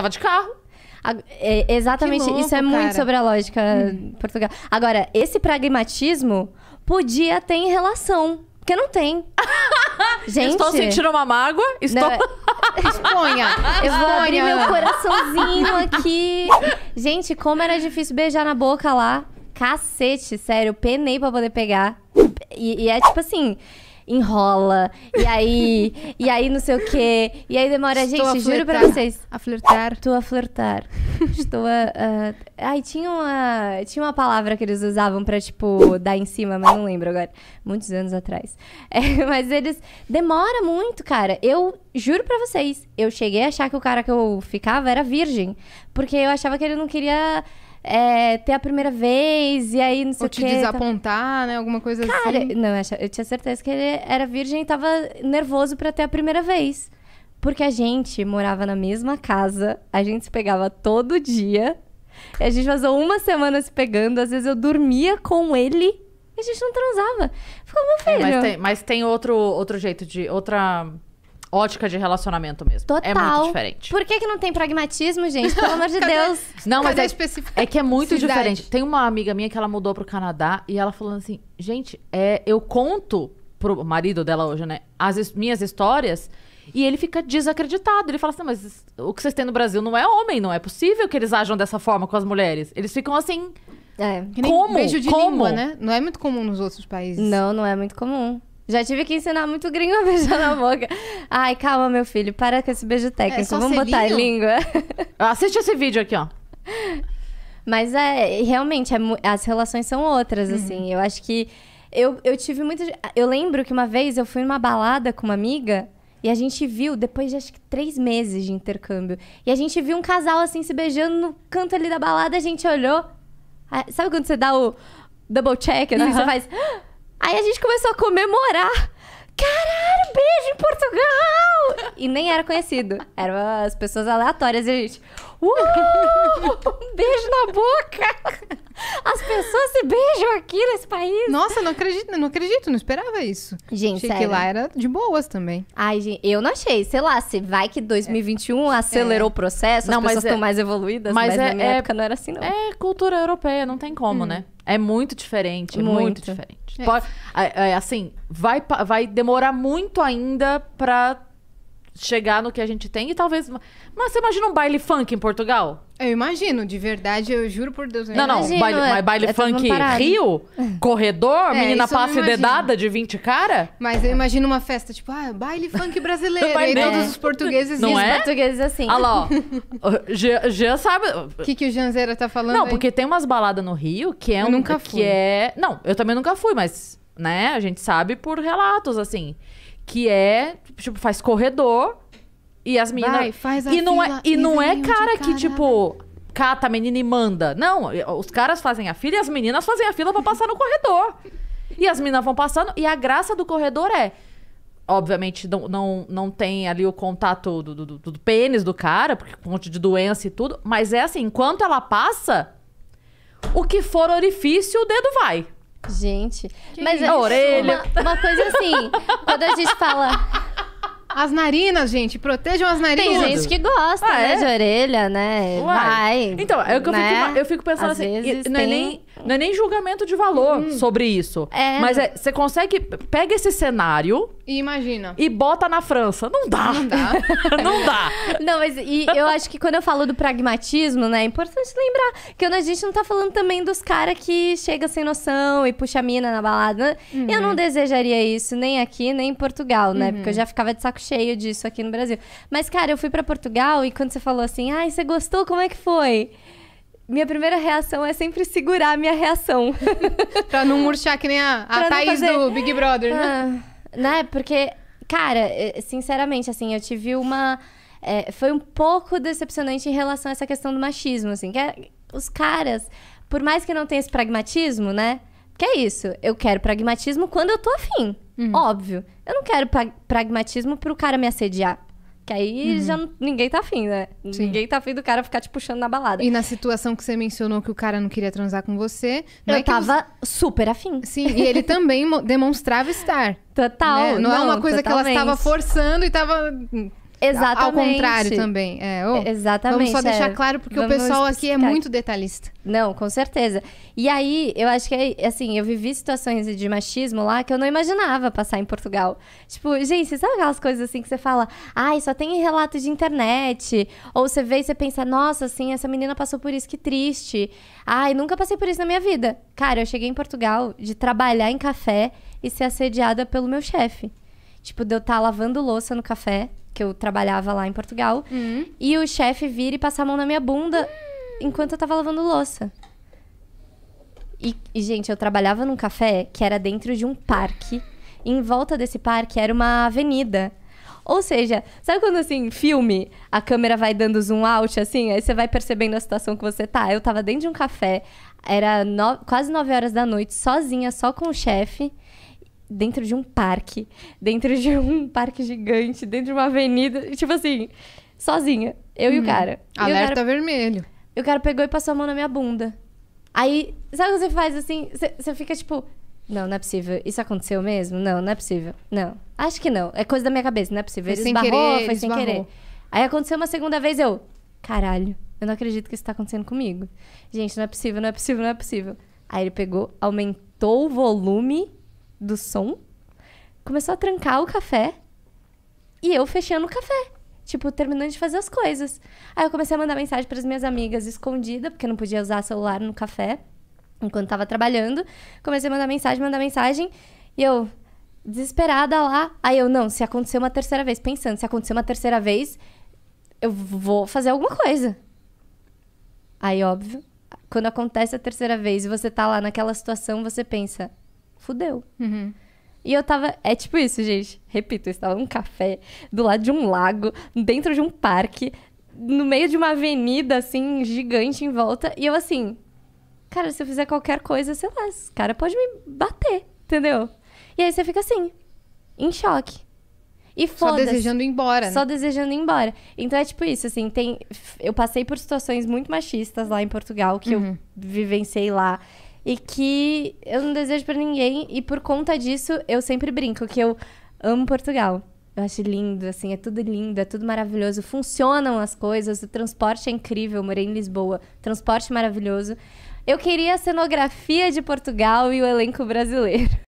tava de carro. A, é, exatamente, louco, isso é cara. muito sobre a lógica hum. portuguesa. Agora, esse pragmatismo podia ter em relação, porque não tem. Gente, estou sentindo uma mágoa. Estou. É- exponha. Eu vou abrir meu coraçãozinho aqui. Gente, como era difícil beijar na boca lá. Cacete, sério. Penei pra poder pegar. E, e é tipo assim enrola, e aí, e aí não sei o quê. E aí demora, Estou gente, juro pra vocês. A flertar. Estou a flertar. Estou a. Uh... Ai, tinha uma, tinha uma palavra que eles usavam pra, tipo, dar em cima, mas não lembro agora. Muitos anos atrás. É, mas eles. Demora muito, cara. Eu juro pra vocês, eu cheguei a achar que o cara que eu ficava era virgem. Porque eu achava que ele não queria é, ter a primeira vez e aí não sei o que. Ou te tá? desapontar, tá... né? Alguma coisa Cara, assim. Não, eu tinha certeza que ele era virgem e tava nervoso para ter a primeira vez. Porque a gente morava na mesma casa, a gente se pegava todo dia. a gente passou uma semana se pegando, às vezes eu dormia com ele e a gente não transava. Ficou meu filho. É, mas, tem, mas tem outro, outro jeito de. outra ótica de relacionamento mesmo. Total. É muito diferente. Por que, que não tem pragmatismo, gente? Pelo amor de Deus. Não, mas é, é que é muito Cidade. diferente. Tem uma amiga minha que ela mudou pro Canadá e ela falando assim: gente, é, eu conto pro marido dela hoje, né? As minhas histórias. E ele fica desacreditado. Ele fala assim: mas o que vocês têm no Brasil não é homem, não é possível que eles ajam dessa forma com as mulheres. Eles ficam assim. É. Como? Beijo de Como? língua, né? Não é muito comum nos outros países. Não, não é muito comum. Já tive que ensinar muito gringo a beijar na boca. Ai, calma, meu filho, para com esse beijo é, técnico. É Vamos botar língua. Assiste esse vídeo aqui, ó. Mas é, realmente, é, as relações são outras, uhum. assim. Eu acho que. Eu, eu tive muito. Eu lembro que uma vez eu fui numa balada com uma amiga. E a gente viu, depois de acho que três meses de intercâmbio, e a gente viu um casal assim se beijando no canto ali da balada, a gente olhou. Ah, sabe quando você dá o double check, assim, uhum. você faz. Aí a gente começou a comemorar. Caralho! beijo em Portugal! E nem era conhecido. Eram as pessoas aleatórias e a gente. Uh, um beijo na boca! As pessoas se beijam aqui nesse país. Nossa, não acredito, não acredito, não esperava isso. Gente, achei sério. que lá era de boas também. Ai, gente, eu não achei. Sei lá, se vai que 2021 é. acelerou é. o processo, não, as pessoas estão é, mais evoluídas, mas, mas é- na minha é- época não era assim, não. É cultura europeia, não tem como, hum. né? É muito diferente, é muito, muito diferente. Pode, assim, vai, vai demorar muito a ainda pra chegar no que a gente tem e talvez. Mas você imagina um baile funk em Portugal? Eu imagino, de verdade, eu juro por Deus. Eu não, não, imagino, baile, é, mas baile é, é funk Rio, corredor, é, menina passe dedada de 20 cara. Mas eu imagino uma festa, tipo, ah, baile funk brasileiro. e todos os portugueses não e é? os é? portugueses assim. Olha ah lá, ó. Jean sabe... O que, que o Janzeira tá falando Não, aí? porque tem umas baladas no Rio que é... Eu um, nunca fui. Que é... Não, eu também nunca fui, mas, né, a gente sabe por relatos, assim que é, tipo, faz corredor e as meninas. faz a e não é, fila, é, e não é cara que, tipo, cata a menina e manda. Não, os caras fazem a fila e as meninas fazem a fila para passar no corredor. E as meninas vão passando, e a graça do corredor é. Obviamente, não, não, não tem ali o contato do, do, do, do pênis do cara, porque um monte de doença e tudo. Mas é assim, enquanto ela passa, o que for orifício, o dedo vai. Gente, que mas a é é orelha. Uma, uma, coisa assim, quando a gente fala. As narinas, gente, protejam as narinas. Tem gente que gosta, ah, né, é? de orelha, né? Uai. Vai. Então, é o que eu, né? fico, eu fico pensando Às assim. Vezes não tem... é nem não é nem julgamento de valor hum. sobre isso. É. Mas é, você consegue. Pega esse cenário. E imagina. E bota na França. Não dá. Não dá. não dá. Não, mas e, eu acho que quando eu falo do pragmatismo, né? É importante lembrar que a gente não tá falando também dos caras que chega sem noção e puxa a mina na balada. Uhum. Eu não uhum. desejaria isso nem aqui, nem em Portugal, né? Uhum. Porque eu uhum. já ficava de saco cheio disso aqui no Brasil. Mas, cara, eu fui para Portugal e quando você falou assim, ai, você gostou? Como é que foi? minha primeira reação é sempre segurar a minha reação. pra não murchar que nem a, a Thaís fazer... do Big Brother, né? Ah, né? Porque, cara, sinceramente, assim, eu tive uma. É, foi um pouco decepcionante em relação a essa questão do machismo, assim. Que é, os caras, por mais que não tenha esse pragmatismo, né? Que é isso, eu quero pragmatismo quando eu tô afim. Uhum. Óbvio. Eu não quero pra pragmatismo pro cara me assediar. Que aí uhum. já ninguém tá afim, né? Sim. Ninguém tá afim do cara ficar te puxando na balada. E na situação que você mencionou que o cara não queria transar com você. eu é tava você... super afim. Sim, e ele também demonstrava estar. Total. Né? Não, não, é uma coisa totalmente. que ela estava forçando e tava. Exatamente. Ao contrário também. É, oh, Exatamente. Vamos só deixar é. claro, porque o pessoal aqui é muito detalhista. Não, com certeza. E aí, eu acho que, é, assim, eu vivi situações de machismo lá que eu não imaginava passar em Portugal. Tipo, gente, sabe aquelas coisas assim que você fala, ai, só tem relato de internet? Ou você vê e você pensa, nossa, assim, essa menina passou por isso, que triste. Ai, nunca passei por isso na minha vida. Cara, eu cheguei em Portugal de trabalhar em café e ser assediada pelo meu chefe. Tipo, de eu estar tá lavando louça no café que eu trabalhava lá em Portugal. Uhum. E o chefe vira e passa a mão na minha bunda uhum. enquanto eu tava lavando louça. E, e, gente, eu trabalhava num café que era dentro de um parque. Em volta desse parque era uma avenida. Ou seja, sabe quando assim, filme, a câmera vai dando zoom out, assim, aí você vai percebendo a situação que você tá. Eu tava dentro de um café, era no... quase 9 horas da noite, sozinha, só com o chefe dentro de um parque, dentro de um parque gigante, dentro de uma avenida, tipo assim, sozinha, eu hum. e o cara. Alerta o cara, vermelho. E o cara pegou e passou a mão na minha bunda. Aí, sabe o que você faz assim? Você, você fica tipo, não, não é possível. Isso aconteceu mesmo? Não, não é possível. Não. Acho que não. É coisa da minha cabeça, não é possível. Ele esbarrou, querer, foi esbarrou. sem querer. Aí aconteceu uma segunda vez, eu, caralho, eu não acredito que isso tá acontecendo comigo. Gente, não é possível, não é possível, não é possível. Aí ele pegou, aumentou o volume do som, começou a trancar o café e eu fechando o café. Tipo, terminando de fazer as coisas. Aí eu comecei a mandar mensagem para as minhas amigas escondida, porque não podia usar celular no café, enquanto estava trabalhando. Comecei a mandar mensagem, mandar mensagem. E eu, desesperada lá. Aí eu, não, se acontecer uma terceira vez, pensando, se acontecer uma terceira vez, eu vou fazer alguma coisa. Aí, óbvio, quando acontece a terceira vez e você tá lá naquela situação, você pensa, fudeu. Uhum. E eu tava. É tipo isso, gente. Repito, eu estava num café, do lado de um lago, dentro de um parque, no meio de uma avenida, assim, gigante em volta. E eu, assim. Cara, se eu fizer qualquer coisa, sei lá, esse cara pode me bater, entendeu? E aí você fica assim, em choque. E foda -se. Só desejando ir embora. Né? Só desejando ir embora. Então é tipo isso, assim, tem. Eu passei por situações muito machistas lá em Portugal, que uhum. eu vivenciei lá e que eu não desejo para ninguém. E por conta disso, eu sempre brinco que eu amo Portugal. Eu acho lindo, assim, é tudo lindo, é tudo maravilhoso. Funcionam as coisas, o transporte é incrível. Eu morei em Lisboa, transporte maravilhoso. Eu queria a cenografia de Portugal e o elenco brasileiro.